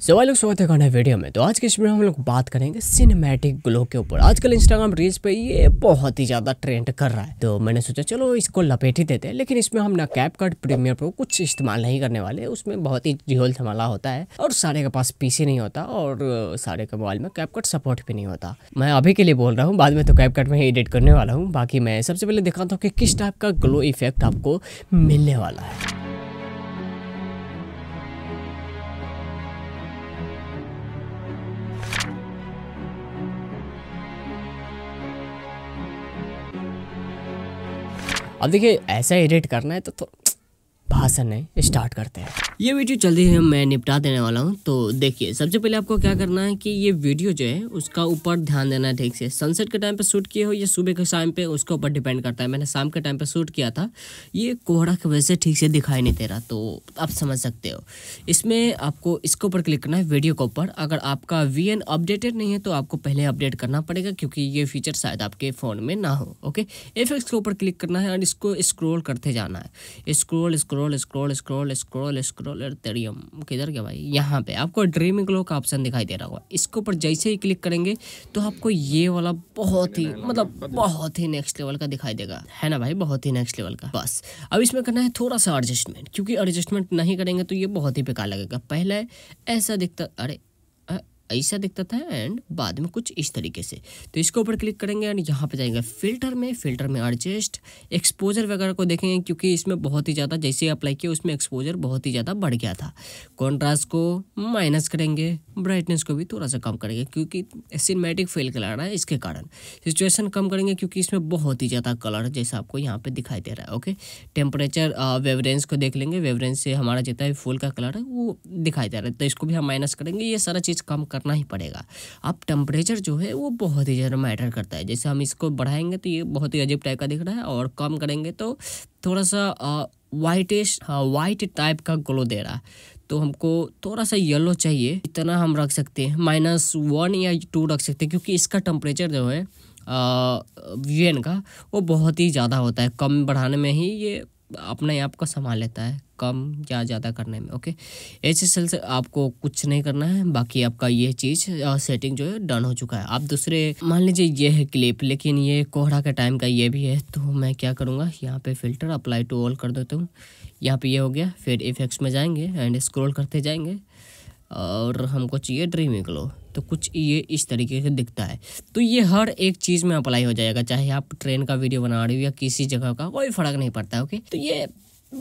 सवाल लोग स्वागत है खाना वीडियो में तो आज के इस वीडियो में हम लोग बात करेंगे सिनेमैटिक ग्लो के ऊपर आजकल इंस्टाग्राम रील्स पे ये बहुत ही ज्यादा ट्रेंड कर रहा है तो मैंने सोचा चलो इसको लपेट ही देते हैं लेकिन इसमें हम ना कैप कट प्रीमियर प्रो कुछ इस्तेमाल नहीं करने वाले उसमें बहुत ही झोल थमाला होता है और सारे के पास पीसी नहीं होता और सारे के मोबाइल में कैप कट सपोर्ट भी नहीं होता मैं अभी के लिए बोल रहा हूँ बाद में तो कैप कट में एडिट करने वाला हूँ बाकी मैं सबसे पहले दिखाता हूँ कि किस टाइप का ग्लो इफेक्ट आपको मिलने वाला है अब देखिए ऐसा एडिट करना है तो, तो भाषण है स्टार्ट करते हैं ये वीडियो जल्दी ही मैं निपटा देने वाला हूँ तो देखिए सबसे पहले आपको क्या करना है कि ये वीडियो जो है उसका ऊपर ध्यान देना है ठीक से सनसेट के टाइम पे शूट किए हो या सुबह के टाइम पे उसके ऊपर डिपेंड करता है मैंने शाम के टाइम पे शूट किया था ये कोहरा की वजह से ठीक से दिखाई नहीं दे रहा तो आप समझ सकते हो इसमें आपको इसके ऊपर क्लिक करना है वीडियो के ऊपर अगर आपका वी अपडेटेड नहीं है तो आपको पहले अपडेट करना पड़ेगा क्योंकि ये फीचर शायद आपके फ़ोन में ना हो ओके एफ के ऊपर क्लिक करना है और इसको स्क्रोल करते जाना है scroll scroll scroll scroll scroll scroll scroll Ethereum किधर क्या भाई यहाँ पे आपको ड्रीम ग्लो का ऑप्शन दिखाई दे रहा होगा इसके ऊपर जैसे ही क्लिक करेंगे तो आपको ये वाला बहुत ही मतलब बहुत ही नेक्स्ट लेवल का दिखाई देगा है ना भाई बहुत ही नेक्स्ट लेवल का बस अब इसमें करना है थोड़ा सा एडजस्टमेंट क्योंकि एडजस्टमेंट नहीं करेंगे तो ये बहुत ही बेकार लगेगा पहले ऐसा दिखता अरे ऐसा दिखता था एंड बाद में कुछ इस तरीके से तो इसके ऊपर क्लिक करेंगे एंड यहाँ पे जाएंगे फिल्टर में फिल्टर में एडजस्ट एक्सपोजर वगैरह को देखेंगे क्योंकि इसमें बहुत ही ज़्यादा जैसे अप्लाई किया उसमें एक्सपोजर बहुत ही ज़्यादा बढ़ गया था कॉन्ट्रास्ट को माइनस करेंगे ब्राइटनेस को भी थोड़ा सा कम करेंगे क्योंकि सिनेमेटिक फेल कलर है इसके कारण सिचुएशन कम करेंगे क्योंकि इसमें बहुत ही ज़्यादा कलर जैसा आपको यहाँ पे दिखाई दे रहा है ओके टेम्परेचर वेवरेंस को देख लेंगे वेवरेंस से हमारा जितना भी फूल का कलर है वो दिखाई दे रहा है तो इसको भी हम माइनस करेंगे ये सारा चीज़ कम करना ही पड़ेगा अब टेम्परेचर जो है वो बहुत ही ज़्यादा मैटर करता है जैसे हम इसको बढ़ाएंगे तो ये बहुत ही अजीब टाइप का दिख रहा है और कम करेंगे तो थोड़ा सा वाइटिश वाइट टाइप का ग्लो दे रहा है तो हमको थोड़ा सा येलो चाहिए इतना हम रख सकते हैं माइनस वन या टू रख सकते हैं क्योंकि इसका टेम्परेचर जो है वीएन का वो बहुत ही ज़्यादा होता है कम बढ़ाने में ही ये अपने आप को संभाल लेता है कम या ज़्यादा करने में ओके एच एस एल से आपको कुछ नहीं करना है बाकी आपका ये चीज़ सेटिंग जो है डन हो चुका है आप दूसरे मान लीजिए ये है क्लिप लेकिन ये कोहरा के टाइम का ये भी है तो मैं क्या करूँगा यहाँ पे फिल्टर अप्लाई टू ऑल कर देता हूँ यहाँ पे ये हो गया फिर इफेक्ट्स में जाएंगे एंड स्क्रॉल करते जाएंगे और हमको चाहिए ड्रीम ग्लो तो कुछ ये इस तरीके से दिखता है तो ये हर एक चीज़ में अप्लाई हो जाएगा चाहे आप ट्रेन का वीडियो बना रहे हो या किसी जगह का कोई फ़र्क नहीं पड़ता ओके तो ये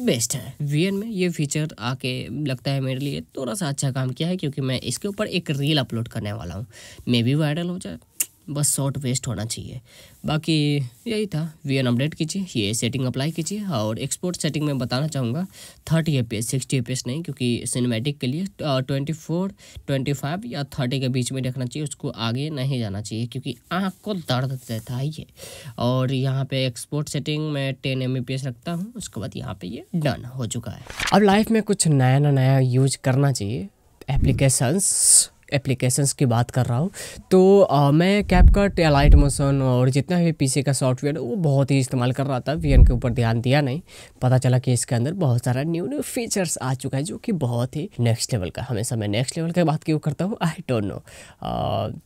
बेस्ट है वी में ये फीचर आके लगता है मेरे लिए थोड़ा सा अच्छा काम किया है क्योंकि मैं इसके ऊपर एक रील अपलोड करने वाला हूँ मे भी वायरल हो जाए बस शॉर्ट वेस्ट होना चाहिए बाकी यही था वी एन अपडेट कीजिए ये सेटिंग अप्लाई कीजिए और एक्सपोर्ट सेटिंग में बताना चाहूँगा thirty A P sixty A नहीं क्योंकि सिनेमेटिक के लिए ट्वेंटी फोर ट्वेंटी फाइव या थर्टी के बीच में रखना चाहिए उसको आगे नहीं जाना चाहिए क्योंकि आँख को दर्द देता है ये और यहाँ पे एक्सपोर्ट सेटिंग में टेन एम रखता हूँ उसके बाद यहाँ पर ये डन हो चुका है अब लाइफ में कुछ नया नया यूज करना चाहिए एप्लीकेशंस एप्लीकेशंस की बात कर रहा हूँ तो आ, मैं कैपकट या लाइट मोशन और जितना भी पीसी का सॉफ्टवेयर है वो बहुत ही इस्तेमाल कर रहा था वी के ऊपर ध्यान दिया नहीं पता चला कि इसके अंदर बहुत सारा न्यू न्यू फीचर्स आ चुका है जो कि बहुत ही नेक्स्ट लेवल का हमेशा मैं नेक्स्ट लेवल की बात क्यों करता हूँ आई डोंट नो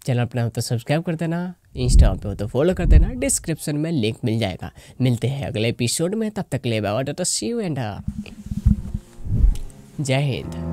चैनल अपना तो सब्सक्राइब कर देना इंस्टा पे हो तो फॉलो कर देना डिस्क्रिप्शन में लिंक मिल जाएगा मिलते हैं अगले एपिसोड में तब तक ले बाय सी यू एंड जय हिंद